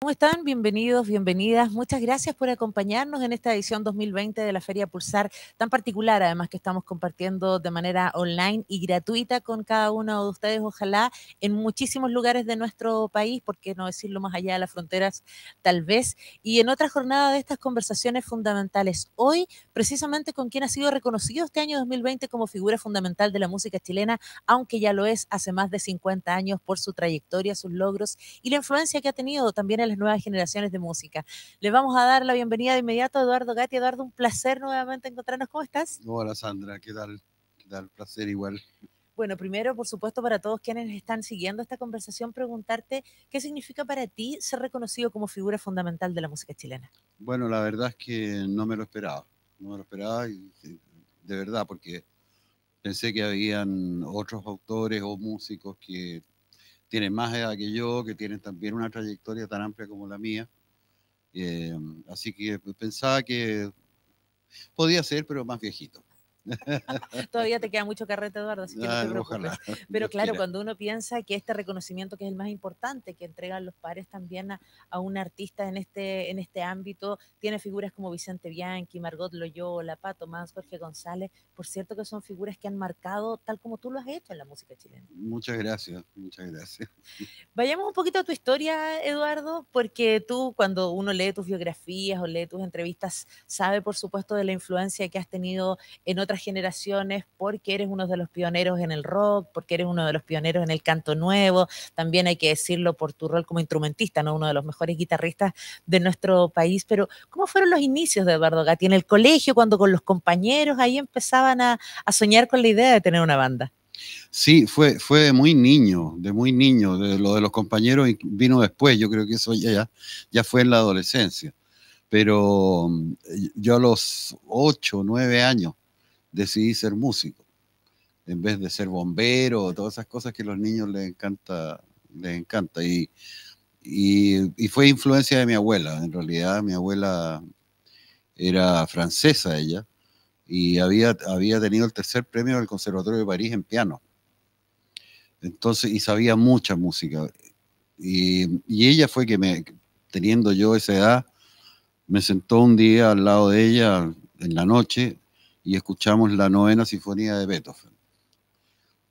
¿Cómo están? Bienvenidos, bienvenidas. Muchas gracias por acompañarnos en esta edición 2020 de la Feria Pulsar, tan particular además que estamos compartiendo de manera online y gratuita con cada uno de ustedes, ojalá en muchísimos lugares de nuestro país, porque no decirlo más allá de las fronteras tal vez, y en otra jornada de estas conversaciones fundamentales. Hoy, precisamente con quien ha sido reconocido este año 2020 como figura fundamental de la música chilena, aunque ya lo es hace más de 50 años por su trayectoria, sus logros y la influencia que ha tenido también en las nuevas generaciones de música. Les vamos a dar la bienvenida de inmediato a Eduardo Gatti. Eduardo, un placer nuevamente encontrarnos. ¿Cómo estás? Hola Sandra, ¿qué tal? ¿Qué tal? Placer igual. Bueno, primero, por supuesto, para todos quienes están siguiendo esta conversación, preguntarte qué significa para ti ser reconocido como figura fundamental de la música chilena. Bueno, la verdad es que no me lo esperaba, no me lo esperaba y, de verdad, porque pensé que habían otros autores o músicos que tienen más edad que yo, que tienen también una trayectoria tan amplia como la mía. Eh, así que pues, pensaba que podía ser, pero más viejito. Todavía te queda mucho carrete, Eduardo, Pero claro, cuando uno piensa que este reconocimiento, que es el más importante, que entregan los pares también a, un artista en este, en este ámbito, tiene figuras como Vicente Bianchi, Margot Loyola, Pato Más, Jorge González, por cierto que son figuras que han marcado, tal como tú lo has hecho en la música chilena. Muchas gracias, muchas gracias. Vayamos un poquito a tu historia, Eduardo, porque tú cuando uno lee tus biografías o lee tus entrevistas, sabe por supuesto de la influencia que has tenido en otras generaciones porque eres uno de los pioneros en el rock, porque eres uno de los pioneros en el canto nuevo, también hay que decirlo por tu rol como instrumentista, ¿no? uno de los mejores guitarristas de nuestro país, pero ¿cómo fueron los inicios de Eduardo Gatti en el colegio cuando con los compañeros ahí empezaban a, soñar con la idea de tener una banda? Sí, fue, fue de muy niño, de muy niño. De lo de los compañeros vino después, yo creo que eso ya, ya fue en la adolescencia. Pero mm, yo a los 8, nueve años decidí ser músico, en vez de ser bombero, todas esas cosas que a los niños les encanta, les encanta. Y, y, fue influencia de mi abuela, en realidad mi abuela era francesa ella, y había, había tenido el tercer premio del Conservatorio de París en piano. Entonces, y sabía mucha música. Y, ella fue que me, teniendo yo esa edad, me sentó un día al lado de ella en la noche y escuchamos la novena sinfonía de Beethoven.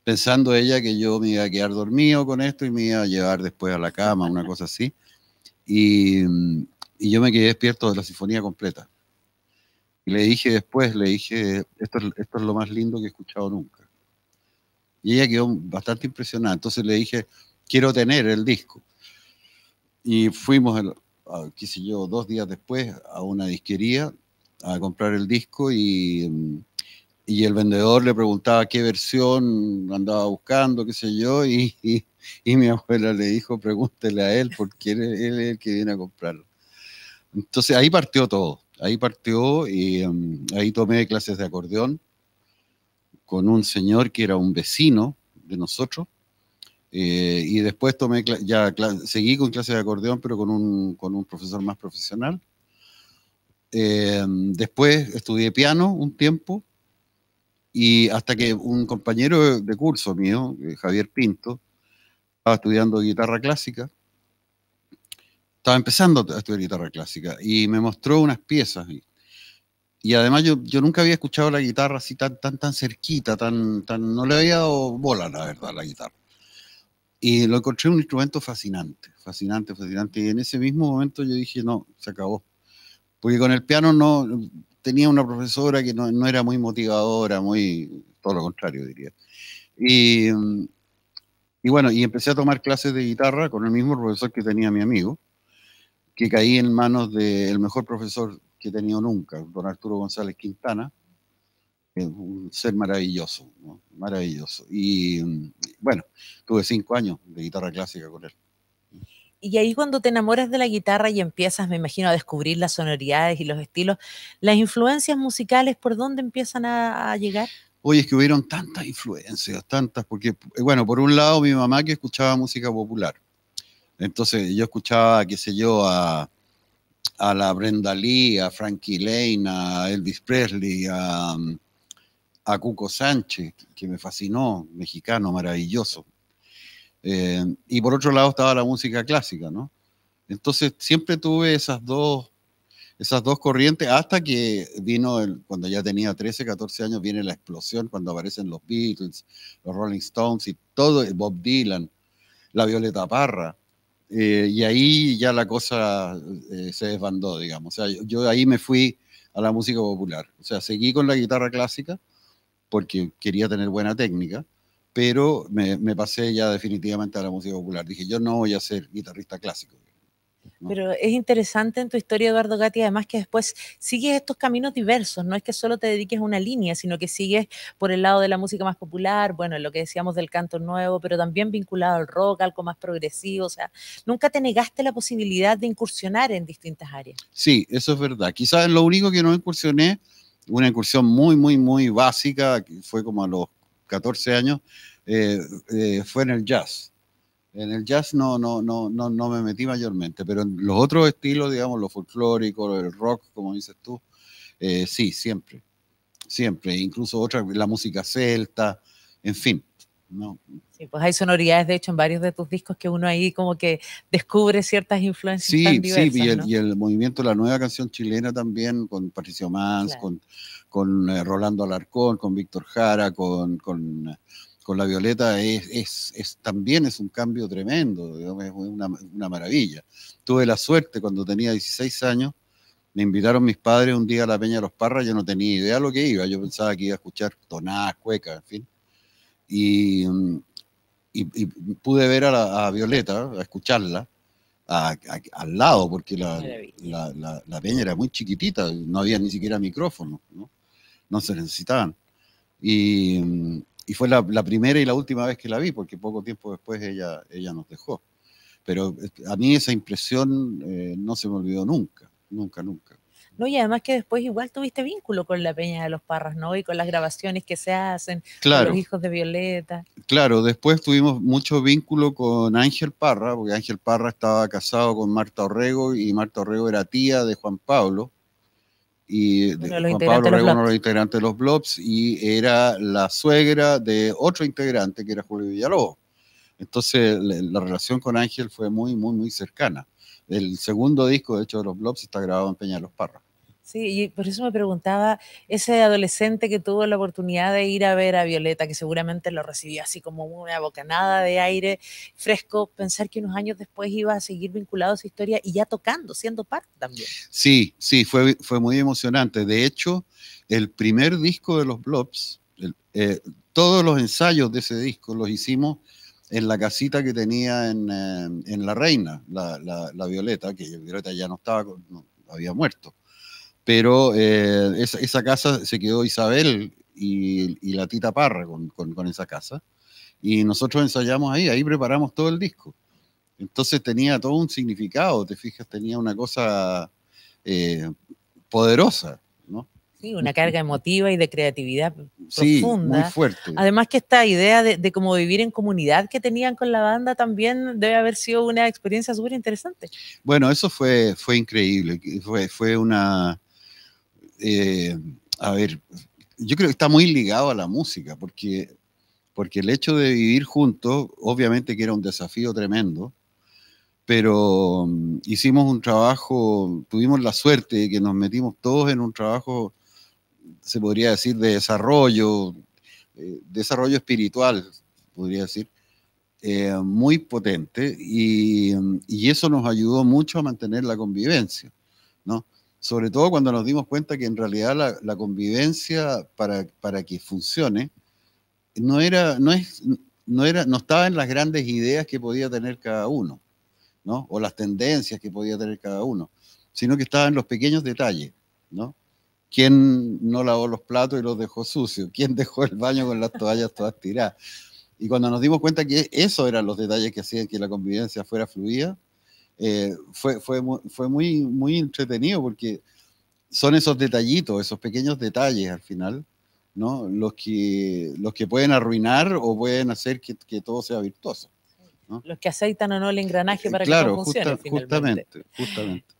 Pensando ella que yo me iba a quedar dormido con esto y me iba a llevar después a la cama, una cosa así. Y, yo me quedé despierto de la sinfonía completa. Y le dije después, le dije, esto, es lo más lindo que he escuchado nunca. Y ella quedó bastante impresionada. Entonces le dije, quiero tener el disco. Y fuimos, el, qué sé yo, dos días después a una disquería a comprar el disco y, y, el vendedor le preguntaba qué versión andaba buscando, qué sé yo, y, y, mi abuela le dijo, pregúntele a él porque él, es el que viene a comprarlo. Entonces ahí partió todo, ahí partió y em, ahí tomé clases de acordeón con un señor que era un vecino de nosotros. Eh, y después tomé, ya seguí con clases de acordeón, pero con un, con un profesor más profesional. Eh, después estudié piano un tiempo y hasta que un compañero de curso mío, eh, Javier Pinto, estaba estudiando guitarra clásica, estaba empezando a estudiar guitarra clásica y me mostró unas piezas. Y, además yo, nunca había escuchado la guitarra así tan, tan, tan cerquita, tan, tan, no le había dado bola, la verdad, la guitarra. Y lo encontré un instrumento fascinante, fascinante, fascinante. Y en ese mismo momento yo dije, no, se acabó porque con el piano no tenía una profesora que no, era muy motivadora, muy todo lo contrario diría. Y, bueno, y empecé a tomar clases de guitarra con el mismo profesor que tenía mi amigo, que caí en manos del mejor profesor que he tenido nunca, don Arturo González Quintana, un ser maravilloso, maravilloso. Y bueno, tuve cinco años de guitarra clásica con él y ahí cuando te enamoras de la guitarra y empiezas, me imagino, a descubrir las sonoridades y los estilos, las influencias musicales, ¿por dónde empiezan a, llegar? Oye, es que hubieron tantas influencias, tantas, porque, eh, bueno, por un lado mi mamá que escuchaba música popular, entonces yo escuchaba, qué sé yo, a, la Brenda Lee, a Frankie Lane, a Elvis Presley, a, a Cuco Sánchez, que me fascinó, mexicano, maravilloso, eh, y por otro lado estaba la música clásica, ¿no? Entonces siempre tuve esas dos, esas dos corrientes hasta que vino, cuando ya tenía 13, 14 años, viene la explosión cuando aparecen los Beatles, los Rolling Stones y todo, Bob Dylan, la Violeta Parra. Eh, y ahí ya la cosa eh, se desbandó, digamos. O sea, yo, yo, ahí me fui a la música popular. O sea, seguí con la guitarra clásica porque quería tener buena técnica pero me, pasé ya definitivamente a la música popular. Dije, yo no voy a ser guitarrista clásico. Pero es interesante en tu historia, Eduardo Gatti, además que después sigues estos caminos diversos, no es que solo te dediques a una línea, sino que sigues por el lado de la música más popular, bueno, lo que decíamos del canto nuevo, pero también vinculado al rock, algo más progresivo, o sea, nunca te negaste la posibilidad de incursionar en distintas áreas. Sí, eso es verdad. Quizás lo único que no incursioné, una incursión muy, muy, muy básica, fue como a los 14 años, eh, eh, fue en el jazz. En el jazz no, no, no, no, no me metí mayormente, pero en los otros estilos, digamos, lo folclórico, el rock, como dices tú, eh, sí, siempre, siempre, incluso otra, la música celta, en fin. Sí, pues hay sonoridades, de hecho, en varios de tus discos que uno ahí como que descubre ciertas influencias. Sí, tan diversas, sí, y el, y el, movimiento la nueva canción chilena también, con Patricio Mans, con, con eh, Rolando Alarcón, con Víctor Jara, con, La Violeta, es, también es un cambio tremendo, es una, maravilla. Tuve la suerte cuando tenía 16 años, me invitaron mis padres un día a la Peña de los Parras, yo no tenía idea de lo que iba, yo pensaba que iba a escuchar tonadas, cuecas, en fin. Y, pude ver a, la, Violeta, a escucharla, al lado, porque la, la, peña era muy chiquitita, no había ni siquiera micrófono. ¿no? no se necesitaban. Y, fue la, primera y la última vez que la vi, porque poco tiempo después ella, ella nos dejó. Pero este, a mí esa impresión eh, no se me olvidó nunca, nunca, nunca. No, y además que después igual tuviste vínculo con la Peña de los Parras, ¿no? Y con las grabaciones que se hacen, claro, con los hijos de Violeta. Claro, después tuvimos mucho vínculo con Ángel Parra, porque Ángel Parra estaba casado con Marta Orrego y Marta Orrego era tía de Juan Pablo y Juan Pablo era uno de los integrantes de los Blobs y era la suegra de otro integrante que era Julio Villalobos. Entonces la, relación con Ángel fue muy, muy, muy cercana. El segundo disco, de hecho, de los Blobs está grabado en Peña de los Parras. Sí, y por eso me preguntaba, ese adolescente que tuvo la oportunidad de ir a ver a Violeta, que seguramente lo recibió así como una bocanada de aire fresco, pensar que unos años después iba a seguir vinculado a esa historia y ya tocando, siendo parte también. Sí, sí, fue, fue muy emocionante. De hecho, el primer disco de los Blobs, eh, todos los ensayos de ese disco los hicimos en la casita que tenía en, eh, La Reina, la, Violeta, que Violeta ya no estaba, había muerto pero eh, esa, casa se quedó Isabel y, la tita Parra con, esa casa. Y nosotros ensayamos ahí, ahí preparamos todo el disco. Entonces tenía todo un significado, te fijas, tenía una cosa eh, poderosa, ¿no? Sí, una carga emotiva y de creatividad profunda. muy fuerte. Además que esta idea de, cómo vivir en comunidad que tenían con la banda también debe haber sido una experiencia súper interesante. Bueno, eso fue, fue increíble, fue, fue una, eh, a ver, yo creo que está muy ligado a la música, porque, porque el hecho de vivir juntos, obviamente que era un desafío tremendo, pero mm, hicimos un trabajo, tuvimos la suerte de que nos metimos todos en un trabajo, se podría decir, de desarrollo, eh, desarrollo espiritual, podría decir, eh, muy potente, y, y, eso nos ayudó mucho a mantener la convivencia, ¿no? sobre todo cuando nos dimos cuenta que en realidad la, convivencia para, para, que funcione no era, no es, no era, no estaba en las grandes ideas que podía tener cada uno, ¿no? O las tendencias que podía tener cada uno, sino que estaba en los pequeños detalles, ¿no? ¿Quién no lavó los platos y los dejó sucios? ¿Quién dejó el baño con las toallas todas tiradas? Y cuando nos dimos cuenta que eso eran los detalles que hacían que la convivencia fuera fluida, eh, fue, fue, fue muy, muy entretenido porque son esos detallitos, esos pequeños detalles al final, ¿no? Los que, los que pueden arruinar o pueden hacer que todo sea virtuoso. Los que aceitan o no el engranaje eh, para que funcione. Justamente,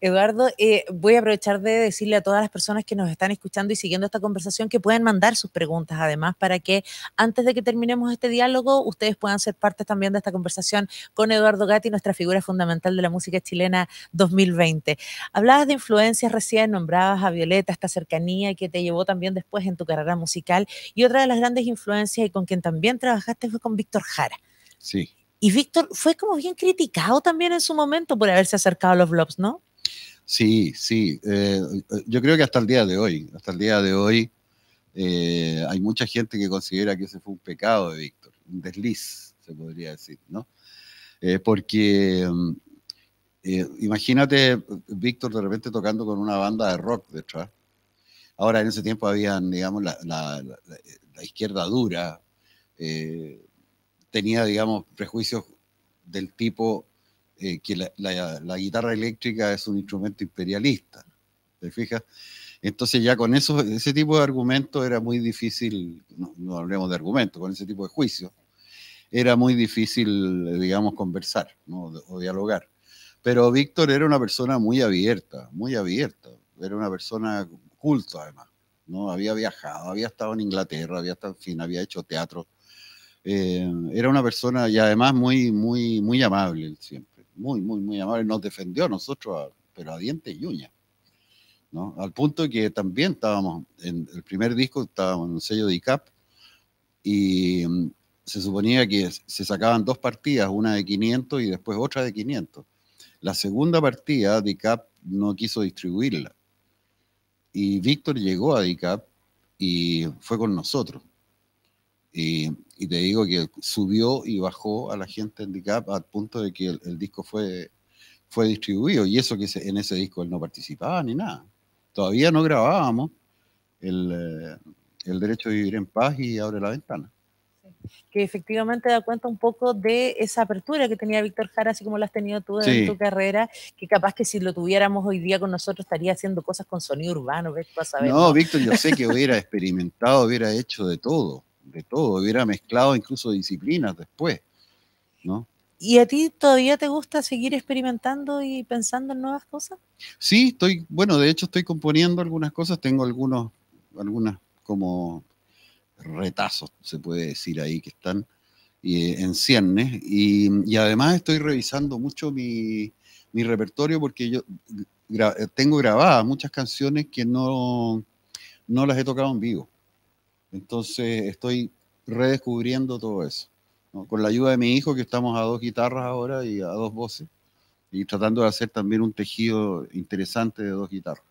Eduardo, eh, voy a aprovechar de decirle a todas las personas que nos están escuchando y siguiendo esta conversación que pueden mandar sus preguntas, además, para que antes de que terminemos este diálogo, ustedes puedan ser parte también de esta conversación con Eduardo Gatti, nuestra figura fundamental de la música chilena 2020. Hablabas de influencias recién nombradas a Violeta, esta cercanía que te llevó también después en tu carrera musical. Y otra de las grandes influencias y con quien también trabajaste fue con Víctor Jara. Sí. Y Víctor fue como bien criticado también en su momento por haberse acercado a los blogs, ¿no? Sí, sí. Eh, yo creo que hasta el día de hoy, hasta el día de hoy, eh, hay mucha gente que considera que ese fue un pecado de Víctor, un desliz, se podría decir, ¿no? Eh, porque imagínate Víctor de repente tocando con una banda de rock detrás. Ahora, en ese tiempo habían, digamos, la, izquierda dura, tenía, digamos, prejuicios del tipo eh, que la, guitarra eléctrica es un instrumento imperialista. ¿Te fijas? Entonces ya con eso, ese tipo de argumentos era muy difícil, no, hablemos de argumentos, con ese tipo de juicios, era muy difícil, digamos, conversar o dialogar. Pero Víctor era una persona muy abierta, muy abierta, era una persona culta además, ¿no? Había viajado, había estado en Inglaterra, había en fin, había hecho teatro, eh, era una persona y además muy, muy, muy amable siempre. Muy, muy, muy amable. Nos defendió a nosotros, pero a dientes y uñas, ¿no? Al punto que también estábamos, en el primer disco estábamos en un sello de ICAP y mm, se suponía que se sacaban dos partidas, una de 500 y después otra de 500. La segunda partida, DICAP no quiso distribuirla. Y Víctor llegó a DICAP y fue con nosotros. Y, te digo que subió y bajó a la gente handicap al punto de que el, disco fue, fue distribuido. Y eso que en ese disco él no participaba ni nada. Todavía no grabábamos el, eh, derecho de vivir en paz y abre la ventana que efectivamente da cuenta un poco de esa apertura que tenía Víctor Jara, así como la has tenido tú en tu carrera, que capaz que si lo tuviéramos hoy día con nosotros estaría haciendo cosas con sonido urbano, ¿ves? no, Víctor, yo sé que hubiera experimentado, hubiera hecho de todo, todo, hubiera mezclado incluso disciplinas después, ¿Y a ti todavía te gusta seguir experimentando y pensando en nuevas cosas? Sí, estoy, bueno, de hecho estoy componiendo algunas cosas, tengo algunos, algunas como retazos, se puede decir ahí, que están eh, en ciernes. Y, además estoy revisando mucho mi, repertorio porque yo tengo grabadas muchas canciones que no, no las he tocado en vivo. Entonces estoy redescubriendo todo eso. Con la ayuda de mi hijo, que estamos a dos guitarras ahora y a dos voces, y tratando de hacer también un tejido interesante de dos guitarras.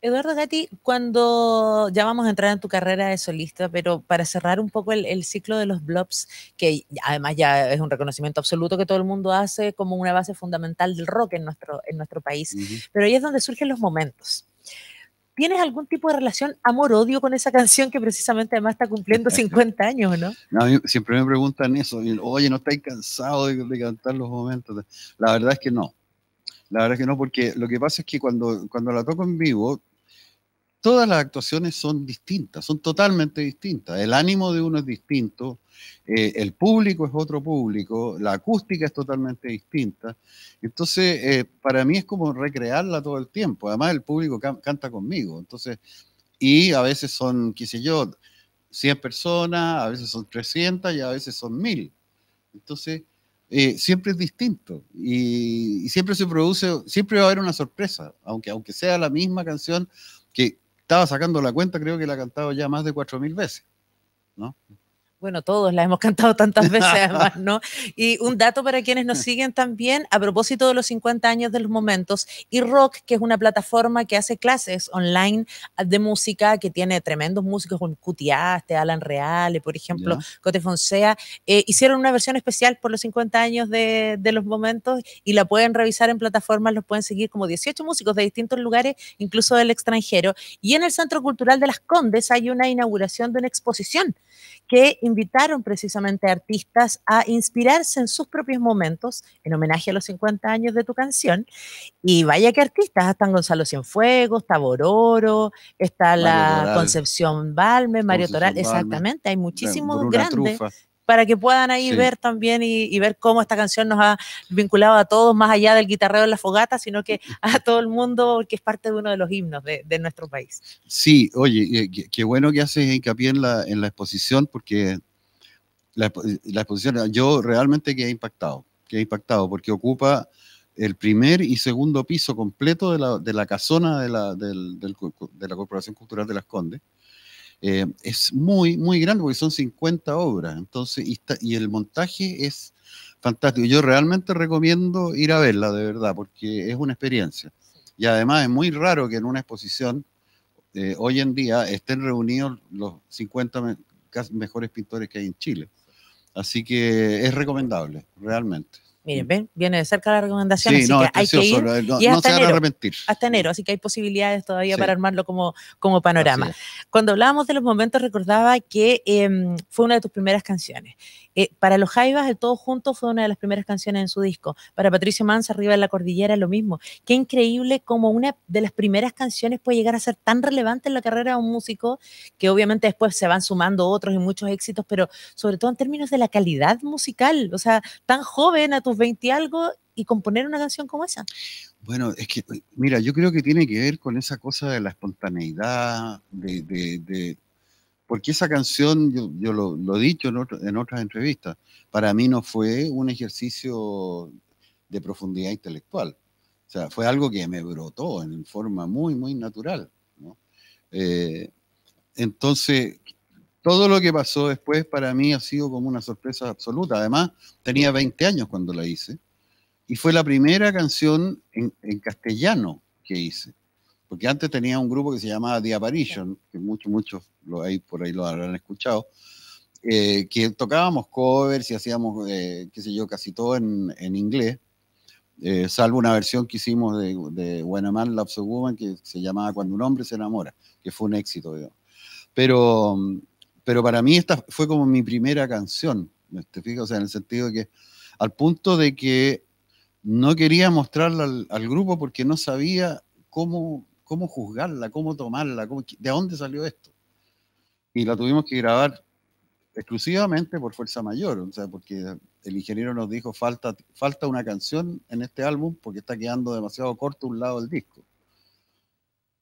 Eduardo Gatti, cuando ya vamos a entrar en tu carrera de solista, pero para cerrar un poco el, ciclo de los blobs, que además ya es un reconocimiento absoluto que todo el mundo hace como una base fundamental del rock en nuestro, en nuestro país, pero ahí es donde surgen los momentos. ¿Tienes algún tipo de relación amor-odio con esa canción que precisamente además está cumpliendo 50 años, no? no siempre me preguntan eso, oye, ¿no estáis cansado de, cantar los momentos? La verdad es que no, la verdad es que no, porque lo que pasa es que cuando, cuando la toco en vivo, todas las actuaciones son distintas, son totalmente distintas. El ánimo de uno es distinto, eh, el público es otro público, la acústica es totalmente distinta. Entonces, eh, para mí es como recrearla todo el tiempo. Además, el público canta conmigo. Entonces, y a veces son, qué sé yo, 100 personas, a veces son 300 y a veces son 1000. Entonces, eh, siempre es distinto y, siempre se produce, siempre va a haber una sorpresa, aunque, aunque sea la misma canción que estaba sacando la cuenta, creo que la ha cantado ya más de cuatro mil veces, ¿no? bueno, todos la hemos cantado tantas veces además, ¿no? Y un dato para quienes nos siguen también, a propósito de los 50 años de los momentos, y Rock, que es una plataforma que hace clases online ah, de música, que tiene tremendos músicos con Cutiaste, Alan Reale, por ejemplo, Cotefonsea. Cote eh, hicieron una versión especial por los 50 años de, de los momentos y la pueden revisar en plataformas, los pueden seguir como 18 músicos de distintos lugares, incluso del extranjero. Y en el Centro Cultural de las Condes hay una inauguración de una exposición que invitaron precisamente a artistas a inspirarse en sus propios momentos en homenaje a los 50 años de tu canción. Y vaya que artistas, están Gonzalo Cienfuegos, está Bororo, está la Concepción Balme, Mario Toral, exactamente, hay muchísimos grandes para que puedan ahí ver también y, ver cómo esta canción nos ha vinculado a todos, más allá del guitarrero en la fogata, sino que a todo el mundo, que es parte de uno de los himnos de, nuestro país. Sí, oye, qué bueno que haces hincapié en la, en la exposición, porque la, exposición, yo realmente quedé impactado, quedé impactado, porque ocupa el primer y segundo piso completo de la, casona de la, de la Corporación Cultural de las Condes. Eh, es muy, muy grande porque son 50 obras. Entonces, y, y, el montaje es fantástico. Yo realmente recomiendo ir a verla, de verdad, porque es una experiencia. Y además es muy raro que en una exposición eh, hoy en día estén reunidos los 50 mejores pintores que hay en Chile. Así que es recomendable, realmente. Miren, mm. ven, viene de cerca la recomendación, así no, que hay que ir. y se van a arrepentir. Hasta enero, así que hay posibilidades todavía para armarlo como, como panorama. Cuando hablábamos de los momentos, recordaba que em, fue una de tus primeras canciones. Eh, para los Jaivas, el Todo Juntos fue una de las primeras canciones en su disco. Para Patricio Mans, Arriba de la Cordillera, lo mismo. Qué increíble como una de las primeras canciones puede llegar a ser tan relevante en la carrera de un músico, que obviamente después se van sumando otros y muchos éxitos, pero sobre todo en términos de la calidad musical. O sea, tan joven a tu 20 algo y componer una canción como esa? Bueno, es que, mira, yo creo que tiene que ver con esa cosa de la espontaneidad, de, porque esa canción, yo, lo, he dicho en, otras entrevistas, para mí no fue un ejercicio de profundidad intelectual. O sea, fue algo que me brotó en forma muy, muy natural. ¿no? Eh, entonces, todo lo que pasó después para mí ha sido como una sorpresa absoluta. Además, tenía 20 años cuando la hice y fue la primera canción en, castellano que hice. Porque antes tenía un grupo que se llamaba The Apparition, que muchos, muchos lo, hay, por ahí lo habrán escuchado, eh, que tocábamos covers y hacíamos, eh, qué sé yo, casi todo en, inglés, eh, salvo una versión que hicimos de, de When Man Loves a Woman, que se llamaba Cuando un hombre se enamora, que fue un éxito, Pero pero para mí esta fue como mi primera canción, ¿te fijas? en el sentido de que al punto de que no quería mostrarla al, grupo porque no sabía cómo, cómo juzgarla, cómo tomarla, de dónde salió esto. Y la tuvimos que grabar exclusivamente por fuerza mayor, o sea, porque el ingeniero nos dijo, falta, falta una canción en este álbum porque está quedando demasiado corto un lado del disco.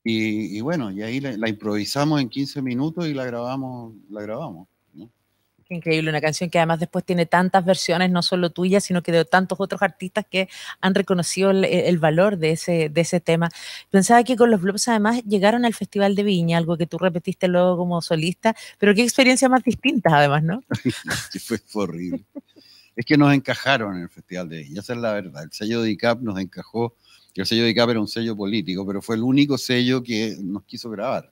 Y, bueno, y ahí la, improvisamos en 15 minutos y la grabamos, la grabamos. increíble, una canción que además después tiene tantas versiones, no solo tuyas, sino que de tantos otros artistas que han reconocido el, e, valor de ese, de ese tema. Pensaba que con los blogs además llegaron al Festival de Viña, algo que tú repetiste luego como solista, pero qué experiencia más distinta además, ¿no? fue horrible. es que nos encajaron en el Festival de Viña, esa es la verdad. El sello de ICAP nos encajó el sello de Cap era un sello político, pero fue el único sello que nos quiso grabar,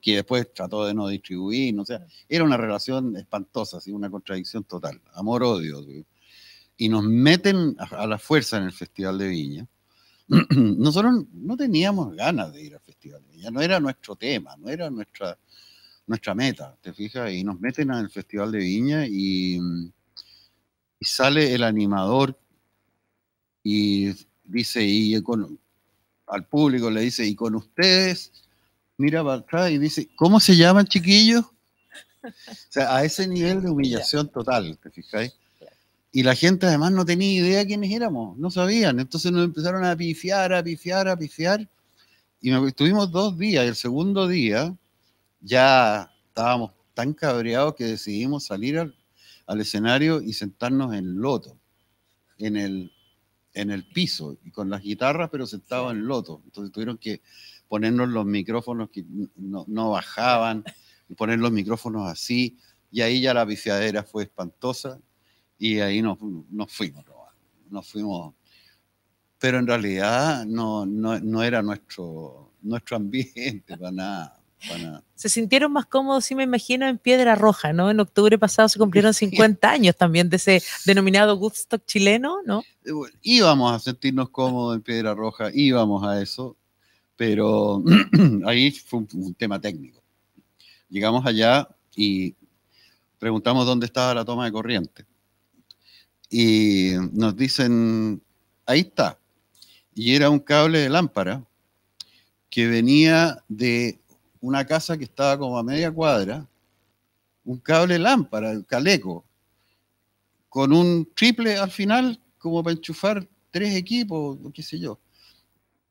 que después trató de no distribuir, no sea, era una relación espantosa, una contradicción total, amor-odio. Y nos meten a, la fuerza en el Festival de Viña. Nosotros no teníamos ganas de ir al Festival de Viña, no era nuestro tema, no era nuestra, nuestra meta, ¿te fijas? Y nos meten al Festival de Viña y, y sale el animador y dice, y al público le dice, y con ustedes, mira para atrás y dice, ¿cómo se llaman chiquillos? O sea, a ese nivel de humillación total, ¿te fijáis? Y la gente además no tenía idea quiénes éramos, no sabían. Entonces nos empezaron a pifiar, a pifiar, a pifiar. Y estuvimos dos días. Y el segundo día ya estábamos tan cabreados que decidimos salir al, al escenario y sentarnos en Loto, en el en el piso y con las guitarras, pero sentado en loto. Entonces tuvieron que ponernos los micrófonos que no, no bajaban, poner los micrófonos así, y ahí ya la viciadera fue espantosa, y ahí nos, nos fuimos, nos fuimos. Pero en realidad no, no, no era nuestro, nuestro ambiente para nada. Se sintieron más cómodos, sí me imagino, en Piedra Roja, ¿no? En octubre pasado se cumplieron 50 años también de ese denominado Woodstock chileno, ¿no? Eh, íbamos a sentirnos cómodos en Piedra Roja, íbamos a eso, pero ahí fue un tema técnico. Llegamos allá y preguntamos dónde estaba la toma de corriente. Y nos dicen, ahí está. Y era un cable de lámpara que venía de una casa que estaba como a media cuadra, un cable lámpara, el caleco, con un triple al final, como para enchufar tres equipos, qué sé yo.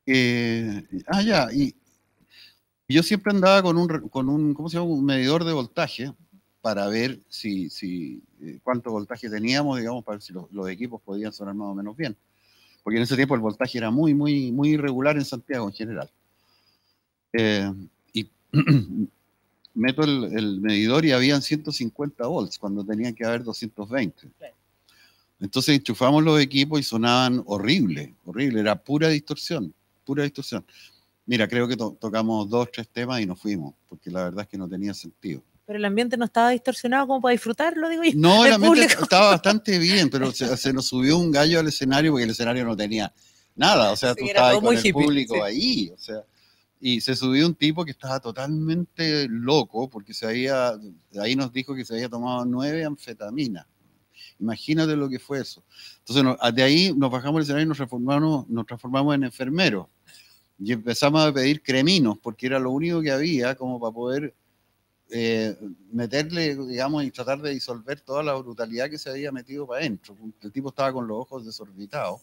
Eh, ah, ya, y yo siempre andaba con un, con un, ¿cómo se llama? un medidor de voltaje para ver si, si eh, cuánto voltaje teníamos, digamos, para ver si los, equipos podían sonar más o menos bien. Porque en ese tiempo el voltaje era muy, muy, muy irregular en Santiago en general. Eh, meto el, medidor y habían 150 volts cuando tenían que haber 220. Entonces enchufamos los equipos y sonaban horrible, horrible, era pura distorsión, pura distorsión. Mira, creo que tocamos dos, tres temas y nos fuimos, porque la verdad es que no tenía sentido. Pero el ambiente no estaba distorsionado como para disfrutarlo, digo No, el, ambiente estaba bastante bien, pero se, nos subió un gallo al escenario porque el escenario no tenía nada, o sea, tú estabas con el público ahí, o sea y se subió un tipo que estaba totalmente loco porque se había, ahí nos dijo que se había tomado nueve anfetaminas. Imagínate lo que fue eso. Entonces, de ahí nos bajamos del escenario y nos transformamos, nos transformamos en enfermeros. Y empezamos a pedir creminos, porque era lo único que había como para poder eh, meterle, digamos, y tratar de disolver toda la brutalidad que se había metido para adentro. El tipo estaba con los ojos desorbitados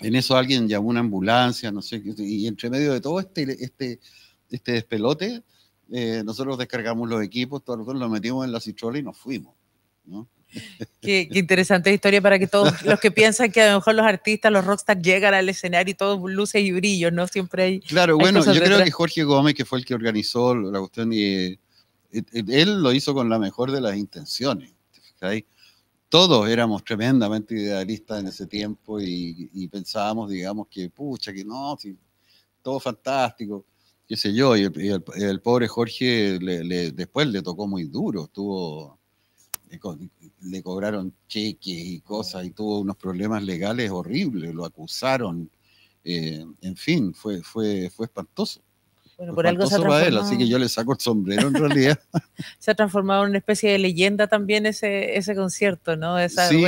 en eso alguien llamó una ambulancia, no sé, y entre medio de todo este, este, este despelote, eh, nosotros descargamos los equipos, todos nosotros los metimos en la citrola y nos fuimos, Qué, interesante historia para que todos los que piensan que a lo mejor los artistas, los rockstars llegan al escenario y todo luces y brillos, ¿no? Siempre hay. Claro, bueno, yo creo que Jorge Gómez, que fue el que organizó la cuestión, y, eh, eh, él lo hizo con la mejor de las intenciones. fijáis? todos éramos tremendamente idealistas en ese tiempo y, pensábamos, digamos, que pucha, que no, si, todo fantástico, qué sé yo, y el, pobre Jorge después le tocó muy duro, estuvo, le, le, cobraron cheques y cosas y tuvo unos problemas legales horribles, lo acusaron, eh, en fin, fue, fue, fue espantoso. Bueno, por algo se ha transformado. así que yo le saco el sombrero en realidad. se ha transformado en una especie de leyenda también ese, ese concierto, ¿no? Esa sí,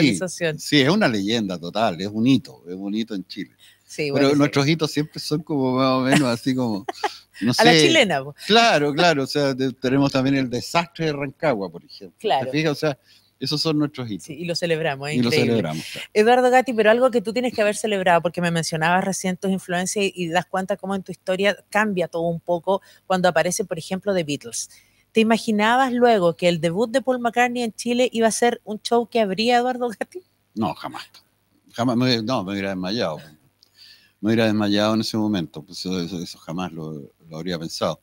Sí, es una leyenda total, es un hito, es bonito en Chile. Sí, bueno, Pero nuestros hitos siempre son como más o menos así como. A la chilena. Claro, claro. O sea, tenemos también el desastre de Rancagua, por ejemplo. Claro. ¿Te O sea, esos son nuestros hitos. Sí, y lo celebramos, y Lo celebramos, Eduardo Gatti, pero algo que tú tienes que haber celebrado, porque me mencionabas recién tus influencias y, das cuenta cómo en tu historia cambia todo un poco cuando aparece, por ejemplo, The Beatles. ¿Te imaginabas luego que el debut de Paul McCartney en Chile iba a ser un show que habría Eduardo Gatti? No, jamás. Jamás, no, me hubiera desmayado. Me hubiera desmayado en ese momento, pues eso, jamás lo, lo habría pensado.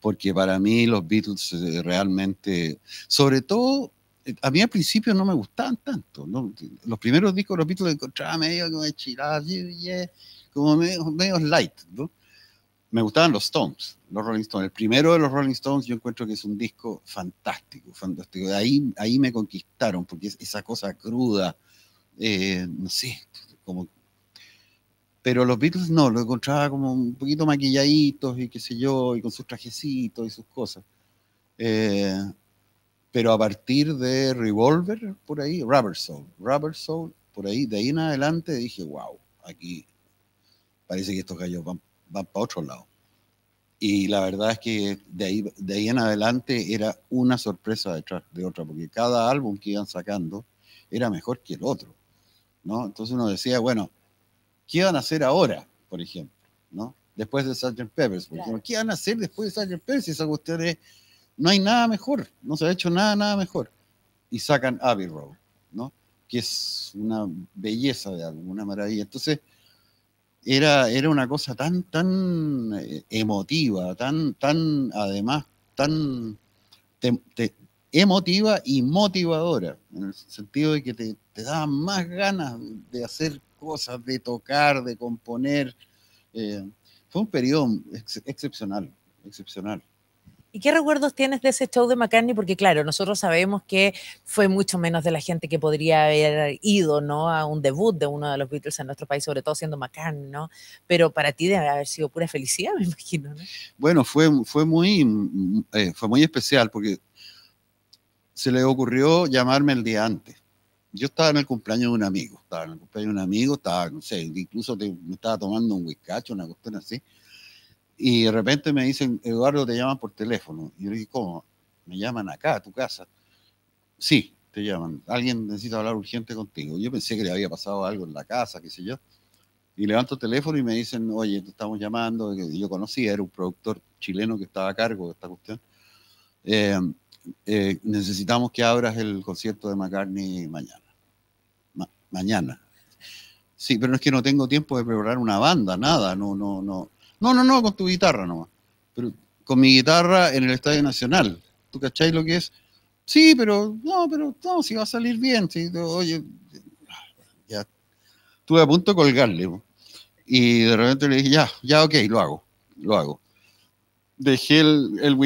Porque para mí los Beatles eh, realmente, sobre todo a mí al principio no me gustaban tanto. ¿no? Los primeros discos, de los Beatles encontraba medio como y como medio, light. ¿no? Me gustaban los Stones, los Rolling Stones. El primero de los Rolling Stones yo encuentro que es un disco fantástico, fantástico. Ahí, ahí me conquistaron, porque es esa cosa cruda, eh, no sé, como... Pero los Beatles no, los encontraba como un poquito maquilladitos y qué sé yo, y con sus trajecitos y sus cosas. Eh, pero a partir de Revolver, por ahí, Rubber Soul, Rubber Soul, por ahí, de ahí en adelante dije, wow, aquí parece que estos gallos van, para otro lado. Y la verdad es que de ahí, de ahí en adelante era una sorpresa detrás de otra, porque cada álbum que iban sacando era mejor que el otro, ¿no? Entonces uno decía, bueno, ¿qué van a hacer ahora, por ejemplo, ¿no? Después de Sgt. Peppers, ¿qué van a hacer después de Sgt. Peppers si esa cuestión es no hay nada mejor, no se ha hecho nada, nada mejor. Y sacan Abbey Road, ¿no? Que es una belleza de algo, una maravilla. Entonces, era, era una cosa tan, tan eh, emotiva, tan, tan, además, tan emotiva y motivadora, en el sentido de que te, te daban más ganas de hacer cosas, de tocar, de componer. Eh, fue un periodo excepcional, excepcional. ¿Y qué recuerdos tienes de ese show de McCartney? Porque claro, nosotros sabemos que fue mucho menos de la gente que podría haber ido, ¿no? A un debut de uno de los Beatles en nuestro país, sobre todo siendo McCartney, ¿no? Pero para ti debe haber sido pura felicidad, me imagino, ¿no? Bueno, fue, fue, muy, eh, fue muy especial porque se le ocurrió llamarme el día antes. Yo estaba en el cumpleaños de un amigo, estaba en el cumpleaños de un amigo, estaba, no sé, incluso me estaba tomando un whiskacho, una cuestión así y de repente me dicen, Eduardo, te llaman por teléfono. Y yo le dije, ¿cómo? ¿Me llaman acá, a tu casa? Sí, te llaman. Alguien necesita hablar urgente contigo. Yo pensé que le había pasado algo en la casa, qué sé yo. Y levanto el teléfono y me dicen, oye, te estamos llamando. yo conocí, era un productor chileno que estaba a cargo de esta cuestión. Eh, eh, necesitamos que abras el concierto de McCartney mañana. mañana. Sí, pero no es que no tengo tiempo de preparar una banda, nada, no, no, no. No, no, no, con tu guitarra nomás. Pero con mi guitarra en el Estadio Nacional. ¿Tú cacháis lo que es? Sí, pero no, pero no, si va a salir bien. oye, ya. Estuve a punto de colgarle. Y de repente le dije, ya, ya, ok, lo hago, lo hago. Dejé el, el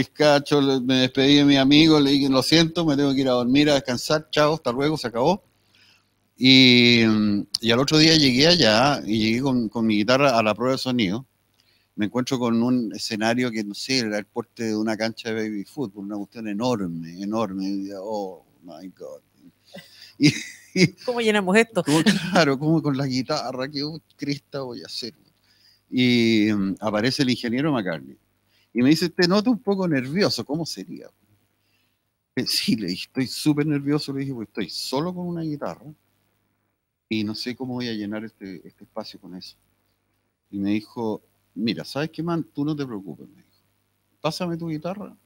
me despedí de mi amigo, le dije, lo siento, me tengo que ir a dormir, a descansar, chao, hasta luego, se acabó. Y, y al otro día llegué allá y llegué con, con mi guitarra a la prueba de sonido me encuentro con un escenario que, no sé, era el porte de una cancha de baby fútbol, una cuestión enorme, enorme. Y oh, my God. ¿Cómo llenamos esto? claro, como con la guitarra, qué crista voy a hacer. Y mm, aparece el ingeniero McCartney. Y me dice, te noto un poco nervioso, ¿cómo sería? Eh, sí, le dije, estoy súper nervioso, le dije, pues estoy solo con una guitarra y no sé cómo voy a llenar este, este espacio con eso. Y me dijo, mira, ¿sabes qué, man? Tú no te preocupes, me dijo. Pásame tu guitarra.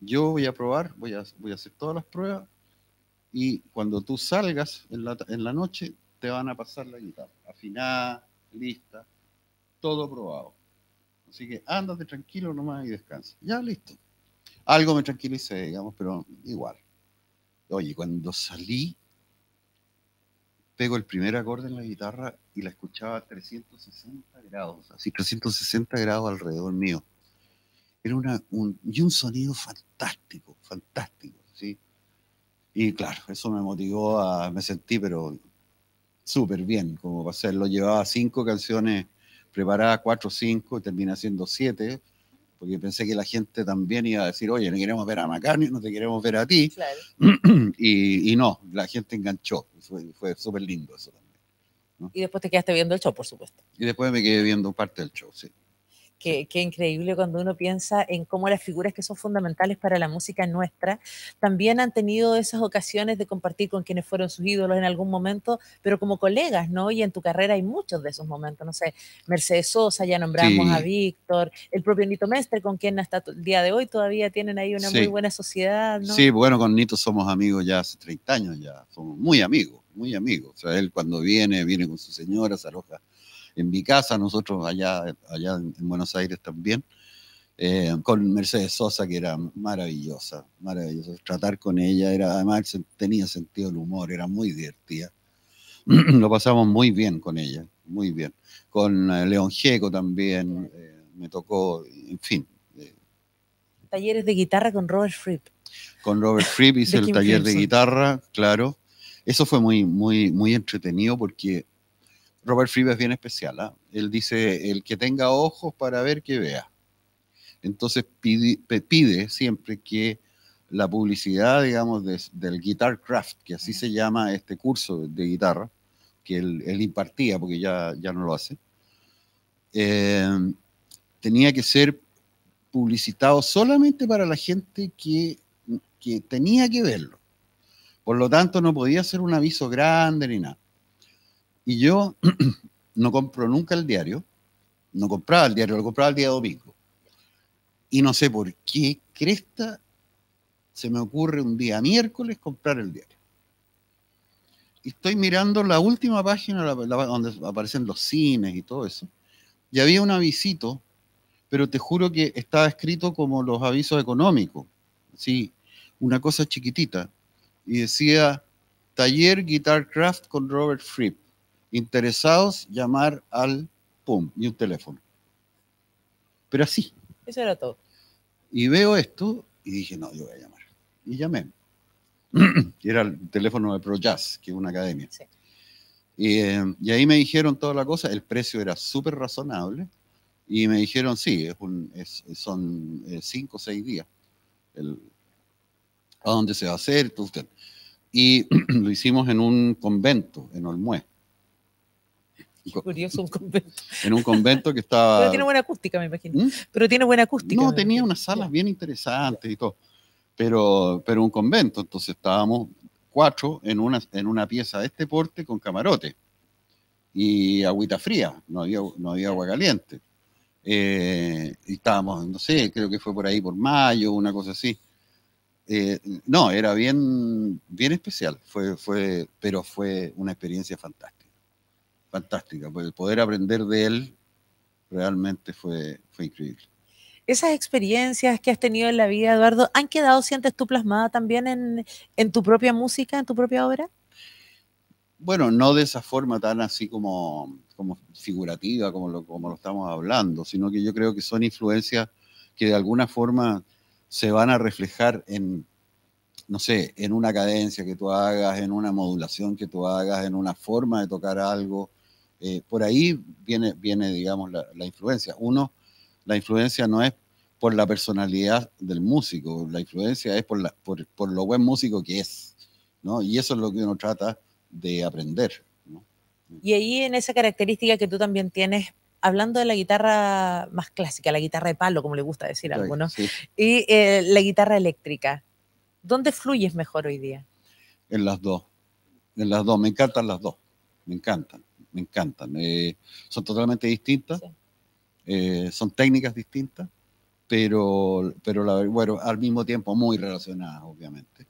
Yo voy a probar, voy a, hacer todas las pruebas. Y cuando tú salgas en la, en la noche, te van a pasar la guitarra. Afinada, lista, todo probado. Así que ándate tranquilo nomás y descansa. Ya, listo. Algo me tranquilicé, digamos, pero igual. Oye, cuando salí, pego el primer acorde en la guitarra y la escuchaba a 360 grados, así 360 grados alrededor mío. Era una, y un sonido fantástico, fantástico, ¿sí? Y claro, eso me motivó a, me sentí pero súper bien, como para lo Llevaba cinco canciones preparadas, cuatro o cinco, y terminé haciendo siete, porque pensé que la gente también iba a decir, oye, no queremos ver a Macario, no te queremos ver a ti. y, no, la gente enganchó, fue, fue súper lindo eso también. Y después te quedaste viendo el show, por supuesto. Y después me quedé viendo parte del show, sí. Qué, increíble cuando uno piensa en cómo las figuras que son fundamentales para la música nuestra también han tenido esas ocasiones de compartir con quienes fueron sus ídolos en algún momento, pero como colegas, ¿no? Y en tu carrera hay muchos de esos momentos, no sé, Mercedes Sosa, ya nombramos a Víctor, el propio Nito Mestre, con quien hasta el día de hoy todavía tienen ahí una muy buena sociedad, ¿no? Sí, bueno, con Nito somos amigos ya hace 30 años, ya somos muy amigos muy amigo. O sea, él cuando viene, viene con su señora, se aloja en mi casa, nosotros allá, allá en Buenos Aires también, eh, con Mercedes Sosa, que era maravillosa, maravillosa. Tratar con ella era, además tenía sentido el humor, era muy divertida. Lo pasamos muy bien con ella, muy bien. Con eh, León Gieco también eh, me tocó, en fin. Talleres de guitarra con Robert Fripp. Con Robert Fripp hice el taller de guitarra, claro. Eso fue muy, muy, muy entretenido porque Robert Fribe es bien especial. ¿ah? Él dice, el que tenga ojos para ver, que vea. Entonces pide, siempre que la publicidad, digamos, del Guitar Craft, que así se llama este curso de guitarra, que él, impartía porque ya, ya no lo hace, eh, tenía que ser publicitado solamente para la gente que tenía que verlo. Por lo tanto, no podía ser un aviso grande ni nada. Y yo no compro nunca el diario, no compraba el diario, lo compraba el día domingo. Y no sé por qué cresta se me ocurre un día miércoles comprar el diario. Y estoy mirando la última página donde aparecen los cines y todo eso. Y había un avisito, pero te juro que estaba escrito como los avisos económicos. Sí, una cosa chiquitita y decía Taller Guitar Craft con Robert Fripp. Interesados, llamar al pum y un teléfono. Pero así. Eso era todo. Y veo esto y dije, no, yo voy a llamar. Y llamé. era el teléfono de Pro Jazz, que es una academia. Eh, y, ahí me dijeron toda la cosa, el precio era súper razonable. Y me dijeron, sí, es un, son eh, cinco o seis días el, a dónde se va a hacer, Y lo hicimos en un convento, en Olmué. Qué curioso, un convento. En un convento que estaba. Pero tiene buena acústica, me imagino. ¿Mm? Pero tiene buena acústica. No, tenía unas salas bien interesantes y todo. Pero, pero un convento, entonces estábamos cuatro en una, en una pieza de este porte con camarote y agüita fría, no había, no había agua caliente. Eh, y estábamos, no sé, creo que fue por ahí por mayo, una cosa así. Eh, no, era bien, bien especial, fue, fue, pero fue una experiencia fantástica. Fantástica, porque el poder aprender de él realmente fue, increíble. Esas experiencias que has tenido en la vida, Eduardo, ¿han quedado, sientes tú, plasmada también en, en tu propia música, en tu propia obra? Bueno, no de esa forma tan así como, como figurativa, como como lo estamos hablando, sino que yo creo que son influencias que de alguna forma se van a reflejar en, no sé, en una cadencia que tú hagas, en una modulación que tú hagas, en una forma de tocar algo. Eh, por ahí viene, viene digamos, la, influencia. Uno, la influencia no es por la personalidad del músico, la influencia es por, la, por, por lo buen músico que es, ¿no? Y eso es lo que uno trata de aprender. Y ahí en esa característica que tú también tienes hablando de la guitarra más clásica, la guitarra de palo, como le gusta decir a algunos, y eh, la guitarra eléctrica. ¿Dónde fluyes mejor hoy día? En las dos, en las dos, me encantan las dos, me encantan, me encantan. Eh, son totalmente distintas, eh, son técnicas distintas, pero, pero la, bueno, al mismo tiempo muy relacionadas, obviamente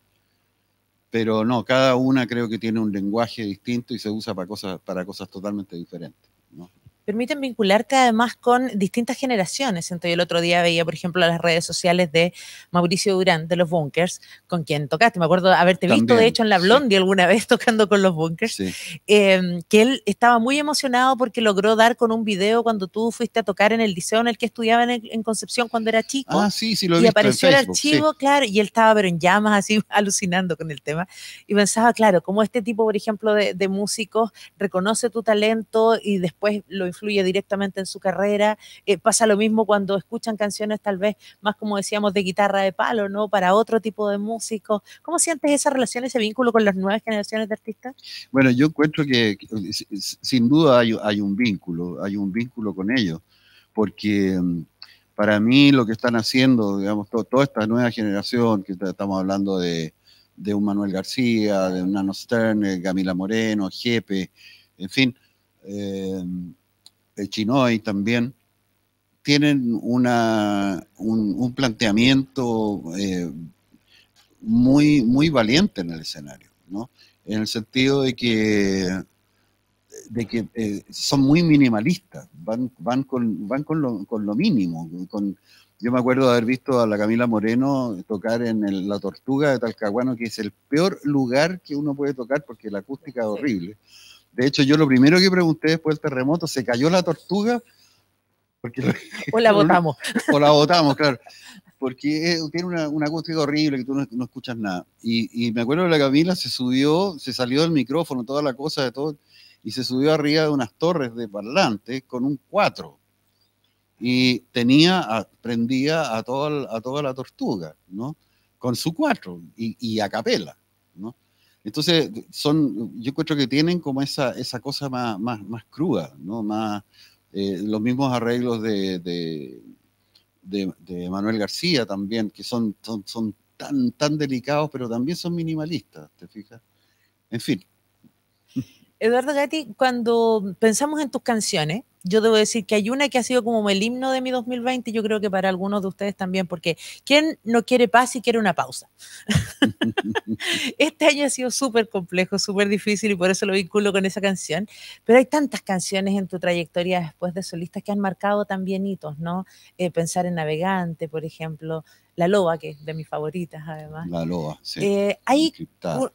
pero no, cada una creo que tiene un lenguaje distinto y se usa para cosas, para cosas totalmente diferentes. ¿no? permiten vincularte además con distintas generaciones. Entonces, el otro día veía, por ejemplo, las redes sociales de Mauricio Durán, de los Bunkers, con quien tocaste. Me acuerdo haberte visto, de hecho, en la Blondie alguna vez tocando con los Bunkers, em, que él estaba muy emocionado porque logró dar con un video cuando tú fuiste a tocar en el liceo en el que estudiaba en, Concepción cuando era chico. Ah, sí, sí, lo he Y apareció el archivo, claro, y él estaba pero en llamas, así alucinando con el tema. Y pensaba, claro, como este tipo, por ejemplo, de, de músicos reconoce tu talento y después lo influye directamente en su carrera. Eh, pasa lo mismo cuando escuchan canciones tal vez más como decíamos de guitarra de palo, ¿no? Para otro tipo de músicos. ¿Cómo sientes esa relación, ese vínculo con las nuevas generaciones de artistas? Bueno, yo encuentro que, eh, sin duda hay, hay, un vínculo, hay un vínculo con ellos, porque mm, para mí lo que están haciendo, digamos, toda esta nueva generación, que estamos hablando de, de un Manuel García, de un Nano Stern, Camila Moreno, Jepe, en fin, eh, el Chinoy también, tienen un, planteamiento eh, muy, muy valiente en el escenario, En el sentido de que, de que eh, son muy minimalistas, van, van, con, van con, lo, mínimo. yo me acuerdo de haber visto a la Camila Moreno tocar en La Tortuga de Talcahuano, que es el peor lugar que uno puede tocar porque la acústica es horrible. De hecho, yo lo primero que pregunté después del terremoto, ¿se cayó la tortuga? o la botamos. o la botamos, claro. Porque tiene una, una acústica horrible que tú no, escuchas nada. Y, me acuerdo de la Camila se subió, se salió del micrófono, toda la cosa de todo, y se subió arriba de unas torres de parlantes con un cuatro. Y tenía, prendía a toda, a toda la tortuga, ¿no? Con su cuatro y, y a capela, ¿no? Entonces, son, yo encuentro que tienen como esa, esa cosa más, más, más cruda, ¿no? Más, eh, los mismos arreglos de, Manuel García también, que son, son, tan, tan delicados, pero también son minimalistas, ¿te fijas? En fin. Eduardo Gatti, cuando pensamos en tus canciones, yo debo decir que hay una que ha sido como el himno de mi 2020, yo creo que para algunos de ustedes también, porque ¿quién no quiere paz y quiere una pausa? este año ha sido súper complejo, súper difícil y por eso lo vinculo con esa canción, pero hay tantas canciones en tu trayectoria después de solistas que han marcado también hitos, ¿no? Eh, pensar en Navegante, por ejemplo, la Loba, que es de mis favoritas, además. La Loba, sí. Eh, ahí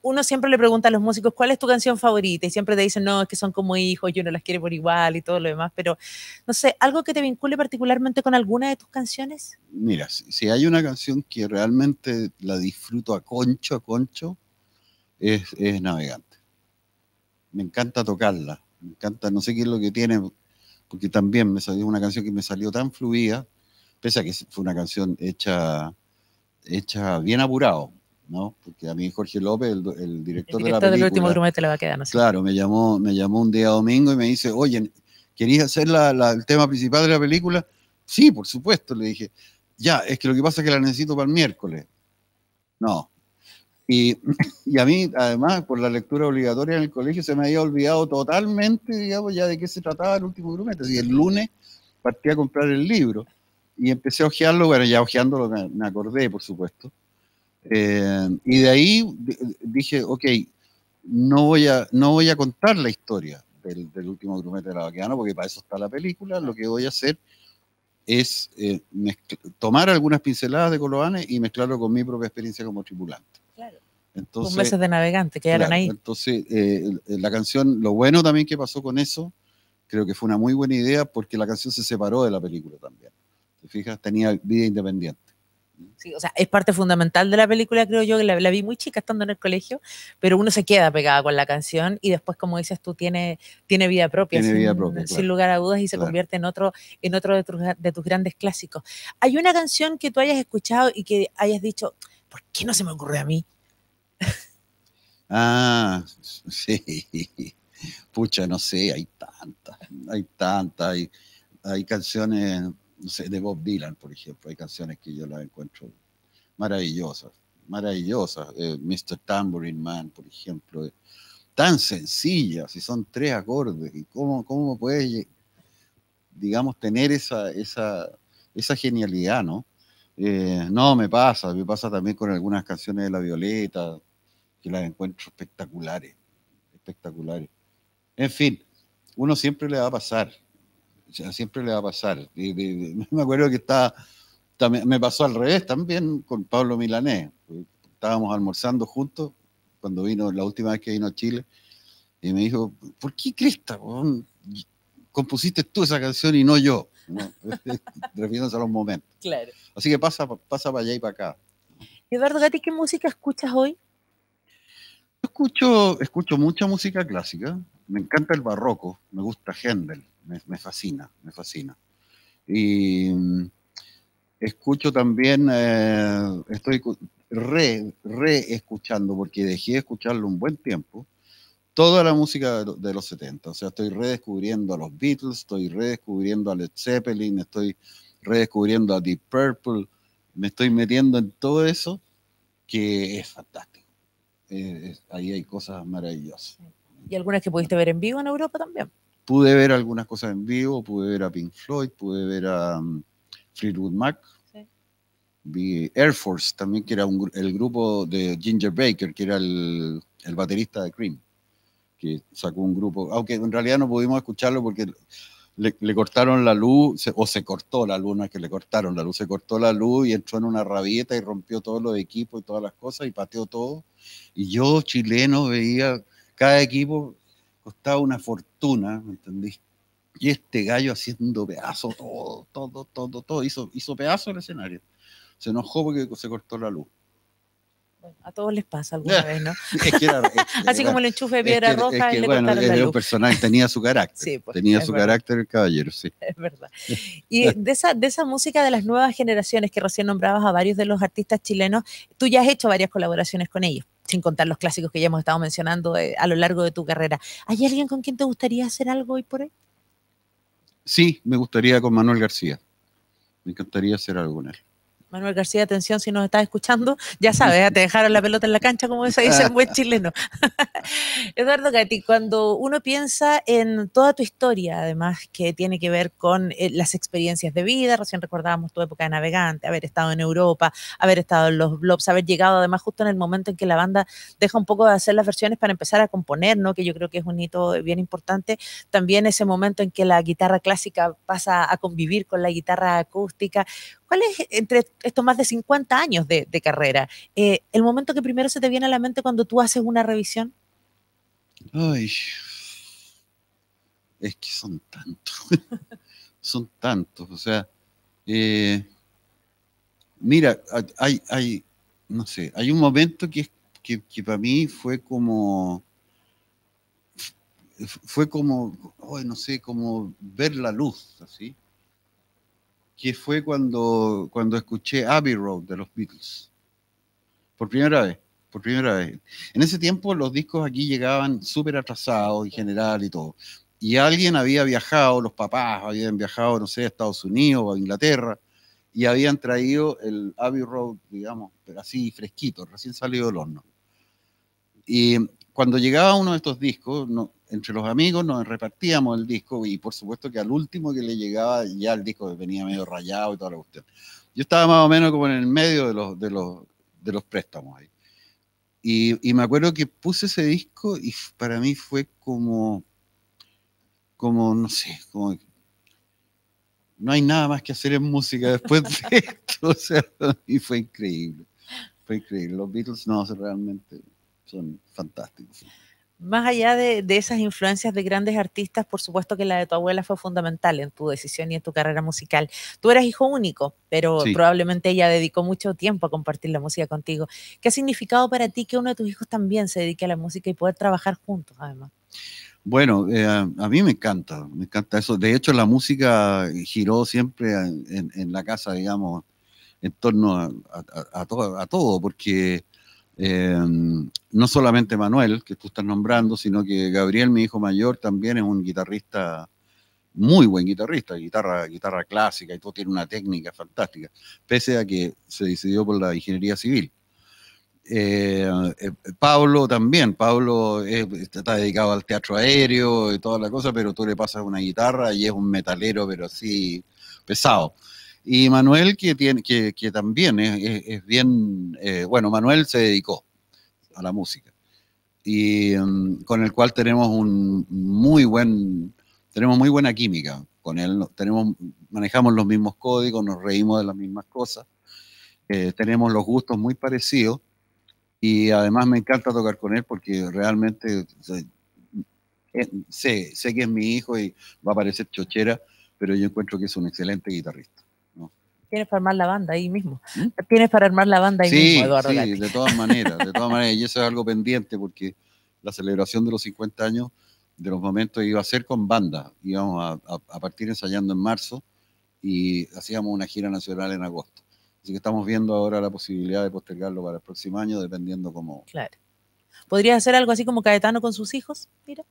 uno siempre le pregunta a los músicos, ¿cuál es tu canción favorita? Y siempre te dicen, no, es que son como hijos, yo no las quiero por igual y todo lo demás pero no sé, algo que te vincule particularmente con alguna de tus canciones. Mira, si, hay una canción que realmente la disfruto a concho, a concho, es, es Navegante. Me encanta tocarla, me encanta, no sé qué es lo que tiene, porque también me salió una canción que me salió tan fluida, pese a que fue una canción hecha, hecha bien apurado, ¿no? Porque a mí Jorge López, el, director, de la película, del último este va a quedar, Claro, me llamó, me llamó un día domingo y me dice, oye, Quería hacer el tema principal de la película? Sí, por supuesto, le dije. Ya, es que lo que pasa es que la necesito para el miércoles. No. Y, a mí, además, por la lectura obligatoria en el colegio, se me había olvidado totalmente, digamos, ya de qué se trataba el último grumete. Y el lunes partí a comprar el libro y empecé a ojearlo, bueno, ya ojeándolo me, acordé, por supuesto. Eh, y de ahí dije, ok, no voy, a, no voy a contar la historia, del, último grumete de la vaquiana, porque para eso está la película, lo que voy a hacer es eh, tomar algunas pinceladas de Coloane y mezclarlo con mi propia experiencia como tripulante. Claro. Entonces, meses de navegante quedaron ahí. Entonces, eh, eh, la canción, lo bueno también que pasó con eso, creo que fue una muy buena idea porque la canción se separó de la película también. ¿Te fijas? Tenía vida independiente es parte fundamental de la película, creo yo, que la, vi muy chica estando en el colegio, pero uno se queda pegado con la canción y después, como dices tú, tiene, tiene vida propia, tiene sin, vida sin lugar a dudas, y se convierte en otro, en otro de, tus, grandes clásicos. ¿Hay una canción que tú hayas escuchado y que hayas dicho, ¿por qué no se me ocurre a mí? Ah, sí. Pucha, no sé, hay tantas, hay tantas, hay, hay canciones no sé, de Bob Dylan, por ejemplo. Hay canciones que yo las encuentro maravillosas, maravillosas. Eh, Mr. Tambourine Man, por ejemplo. Eh, tan sencillas, si son tres acordes. ¿Y cómo, cómo puedes, digamos, tener esa, genialidad, no? Eh, no, me pasa, me pasa también con algunas canciones de La Violeta, que las encuentro espectaculares, espectaculares. En fin, uno siempre le va a pasar, siempre le va a pasar. me acuerdo que estaba, me pasó al revés también con Pablo Milanés. Estábamos almorzando juntos cuando vino, la última vez que vino a Chile, y me dijo, ¿por qué Crista? compusiste tú esa canción y no yo? refiriéndose a los momentos. Claro. Así que pasa, pasa para allá y para acá. Eduardo Gatti, ¿qué música escuchas hoy? escucho, escucho mucha música clásica. Me encanta el barroco, me gusta Händel, me, fascina, me fascina. Y mm, escucho también, eh, estoy re, escuchando, porque dejé de escucharlo un buen tiempo, toda la música de, los 70. O sea, estoy redescubriendo a los Beatles, estoy redescubriendo a Led Zeppelin, estoy redescubriendo a Deep Purple, me estoy metiendo en todo eso, que es fantástico. ahí hay cosas maravillosas. ¿Y algunas que pudiste ver en vivo en Europa también? pude ver algunas cosas en vivo, pude ver a Pink Floyd, pude ver a mm, Fleetwood Mac, vi Air Force también, que era un, el grupo de Ginger Baker, que era el, el, baterista de Cream, que sacó un grupo, aunque en realidad no pudimos escucharlo porque le, cortaron la luz, o se cortó la luz, no es que le cortaron la luz, se cortó la luz y entró en una rabieta y rompió todos los equipos y todas las cosas y pateó todo. Y yo, chileno, veía cada equipo costaba una fortuna, ¿me entendís? Y este gallo haciendo pedazo todo, todo, todo, todo, hizo, hizo pedazo el escenario. Se enojó porque se cortó la luz. a todos les pasa alguna vez, ¿no? Así como el enchufe de piedra roja, le bueno, cortaron la luz. un personaje, tenía su carácter. Pues, tenía su carácter el caballero, sí. Es verdad. Y de esa, de esa música de las nuevas generaciones que recién nombrabas a varios de los artistas chilenos, tú ya has hecho varias colaboraciones con ellos sin contar los clásicos que ya hemos estado mencionando eh, a lo largo de tu carrera. ¿Hay alguien con quien te gustaría hacer algo hoy por hoy? Sí, me gustaría con Manuel García. Me encantaría hacer algo con él. Manuel García, atención, si nos estás escuchando, ya sabes, ¿eh? te dejaron la pelota en la cancha, como se dice en buen chileno. Eduardo Gatti, cuando uno piensa en toda tu historia, además, que tiene que ver con eh, las experiencias de vida, recién recordábamos tu época de navegante, haber estado en Europa, haber estado en los blogs, haber llegado además justo en el momento en que la banda deja un poco de hacer las versiones para empezar a componer, ¿no? que yo creo que es un hito bien importante, también ese momento en que la guitarra clásica pasa a convivir con la guitarra acústica, ¿Cuál es, entre estos más de 50 años de, carrera, eh, el momento que primero se te viene a la mente cuando tú haces una revisión? Ay, es que son tantos, son tantos, o sea, eh, mira, hay, hay, no sé, hay un momento que, que, para mí fue como, fue como, no sé, como ver la luz, así que fue cuando, cuando escuché Abbey Road de los Beatles. Por primera vez, por primera vez. En ese tiempo los discos aquí llegaban súper atrasados y general y todo. Y alguien había viajado, los papás habían viajado, no sé, a Estados Unidos o a Inglaterra, y habían traído el Abbey Road, digamos, pero así fresquito, recién salido del horno. Y cuando llegaba uno de estos discos, no, entre los amigos nos repartíamos el disco y por supuesto que al último que le llegaba ya el disco venía medio rayado y toda la cuestión. Yo estaba más o menos como en el medio de los, de los, de los préstamos ahí. Y, me acuerdo que puse ese disco y para mí fue como, como no sé, como no hay nada más que hacer en música después de esto. y fue increíble. Fue increíble. Los Beatles, no, realmente son fantásticos más allá de, esas influencias de grandes artistas, por supuesto que la de tu abuela fue fundamental en tu decisión y en tu carrera musical. Tú eras hijo único, pero probablemente ella dedicó mucho tiempo a compartir la música contigo. ¿Qué ha significado para ti que uno de tus hijos también se dedique a la música y poder trabajar juntos, además? Bueno, eh, a mí me encanta, me encanta eso. De hecho, la música giró siempre en, la casa, digamos, en torno a todo, porque Em, no solamente Manuel, que tú estás nombrando, sino que Gabriel, mi hijo mayor, también es un guitarrista, muy buen guitarrista, guitarra, guitarra clásica y todo, tiene una técnica fantástica, pese a que se decidió por la ingeniería civil. Eh, eh, Pablo también, Pablo está dedicado al teatro aéreo y toda la cosa, pero tú le pasas una guitarra y es un metalero, pero así pesado. Y Manuel, que, tiene, que, también es, bien, eh, bueno, Manuel se dedicó a la música y mm, con el cual tenemos un muy buen, tenemos muy buena química con él, tenemos, manejamos los mismos códigos, nos reímos de las mismas cosas, eh, tenemos los gustos muy parecidos y además me encanta tocar con él porque realmente eh, sé, sé que es mi hijo y va a parecer chochera, pero yo encuentro que es un excelente guitarrista tienes para armar la banda ahí mismo. ¿Mm? Tienes para armar la banda ahí mismo, Eduardo. Sí, de todas maneras, de todas maneras. Y eso es algo pendiente porque la celebración de los 50 años de los momentos iba a ser con banda. Íbamos a, partir ensayando en marzo y hacíamos una gira nacional en agosto. Así que estamos viendo ahora la posibilidad de postergarlo para el próximo año, dependiendo cómo. Claro. ¿Podrías hacer algo así como Caetano con sus hijos? Mira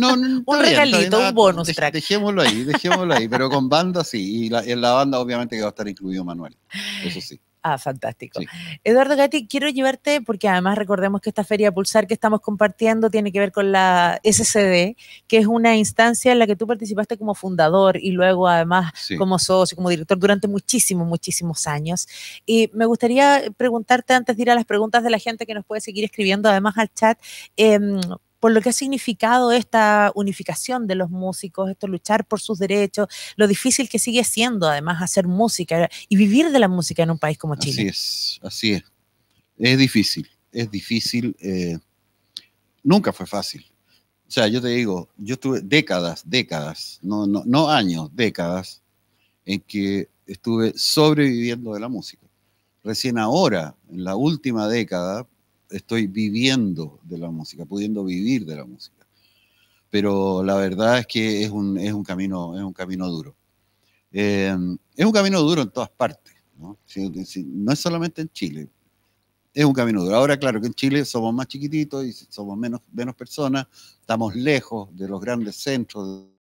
un regalito, un bonus track. Dejémoslo ahí, dejémoslo ahí, pero con banda sí. Y en la banda, obviamente, que va a estar incluido Manuel. Eso sí. Ah, fantástico. Eduardo Gatti, quiero llevarte, porque además recordemos que esta Feria Pulsar que estamos compartiendo tiene que ver con la SCD, que es una instancia en la que tú participaste como fundador y luego además como socio, como director durante muchísimos, muchísimos años. Y me gustaría preguntarte antes de ir a las preguntas de la gente que nos puede seguir escribiendo, además al chat, eh, por lo que ha significado esta unificación de los músicos, esto luchar por sus derechos, lo difícil que sigue siendo además hacer música y vivir de la música en un país como Chile. Así es, así es. Es difícil, es difícil. Eh, nunca fue fácil. O sea, yo te digo, yo estuve décadas, décadas, no, no, no años, décadas, en que estuve sobreviviendo de la música. Recién ahora, en la última década, estoy viviendo de la música, pudiendo vivir de la música. Pero la verdad es que es un, es un camino, es un camino duro. Eh, es un camino duro en todas partes, ¿no? es solamente en Chile, es un camino duro. Ahora, claro que en Chile somos más chiquititos y somos menos, menos personas, estamos lejos de los grandes centros